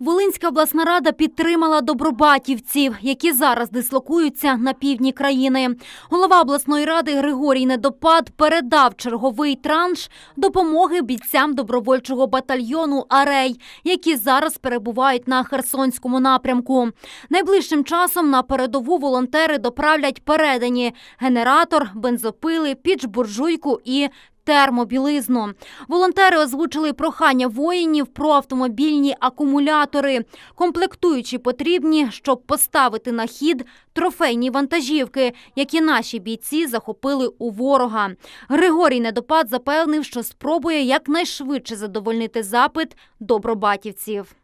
Волинська обласна рада підтримала добробатівців, які зараз дислокуються на півдні країни. Голова обласної ради Григорій Недопад передав черговий транш допомоги бійцям добровольчого батальйону Арей, які зараз перебувають на Херсонському напрямку. Найближчим часом на передову волонтери доправлять передані генератор, бензопили, піч буржуйку і термобілизну. Волонтери озвучили прохання воїнів про автомобільні акумулятори, комплектуючі потрібні, щоб поставити на хід трофейні вантажівки, які наші бійці захопили у ворога. Григорій Недопад запевнив, що спробує якнайшвидше задовольнити запит добробатівців.